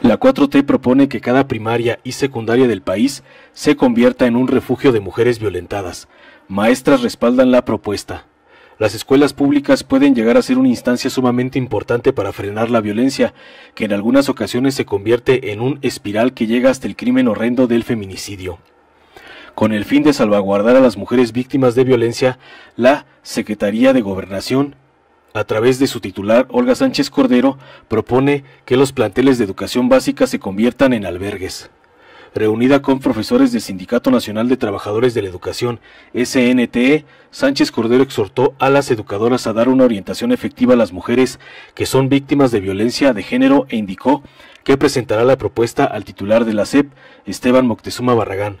La 4T propone que cada primaria y secundaria del país se convierta en un refugio de mujeres violentadas. Maestras respaldan la propuesta. Las escuelas públicas pueden llegar a ser una instancia sumamente importante para frenar la violencia, que en algunas ocasiones se convierte en un espiral que llega hasta el crimen horrendo del feminicidio. Con el fin de salvaguardar a las mujeres víctimas de violencia, la Secretaría de Gobernación a través de su titular, Olga Sánchez Cordero propone que los planteles de educación básica se conviertan en albergues. Reunida con profesores del Sindicato Nacional de Trabajadores de la Educación, SNTE, Sánchez Cordero exhortó a las educadoras a dar una orientación efectiva a las mujeres que son víctimas de violencia de género e indicó que presentará la propuesta al titular de la SEP, Esteban Moctezuma Barragán,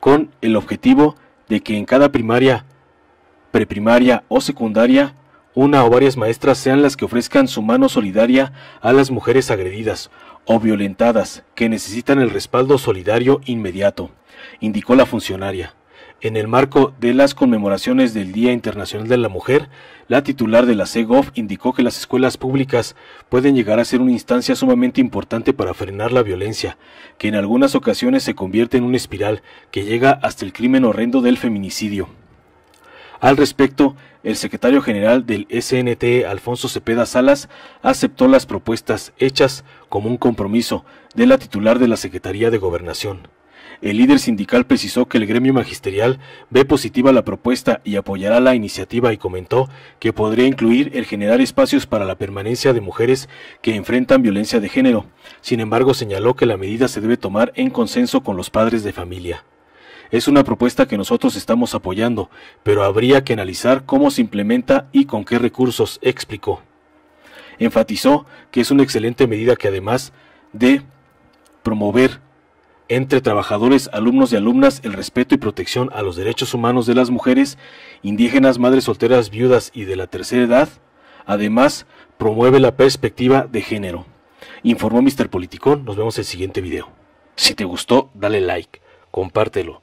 con el objetivo de que en cada primaria, preprimaria o secundaria una o varias maestras sean las que ofrezcan su mano solidaria a las mujeres agredidas o violentadas que necesitan el respaldo solidario inmediato, indicó la funcionaria. En el marco de las conmemoraciones del Día Internacional de la Mujer, la titular de la CEGOF indicó que las escuelas públicas pueden llegar a ser una instancia sumamente importante para frenar la violencia, que en algunas ocasiones se convierte en una espiral que llega hasta el crimen horrendo del feminicidio. Al respecto, el secretario general del SNT, Alfonso Cepeda Salas, aceptó las propuestas hechas como un compromiso de la titular de la Secretaría de Gobernación. El líder sindical precisó que el gremio magisterial ve positiva la propuesta y apoyará la iniciativa y comentó que podría incluir el generar espacios para la permanencia de mujeres que enfrentan violencia de género. Sin embargo, señaló que la medida se debe tomar en consenso con los padres de familia. Es una propuesta que nosotros estamos apoyando, pero habría que analizar cómo se implementa y con qué recursos, explicó. Enfatizó que es una excelente medida que además de promover entre trabajadores, alumnos y alumnas el respeto y protección a los derechos humanos de las mujeres, indígenas, madres solteras, viudas y de la tercera edad, además promueve la perspectiva de género. Informó Mr. Politicón, nos vemos en el siguiente video. Si te gustó, dale like, compártelo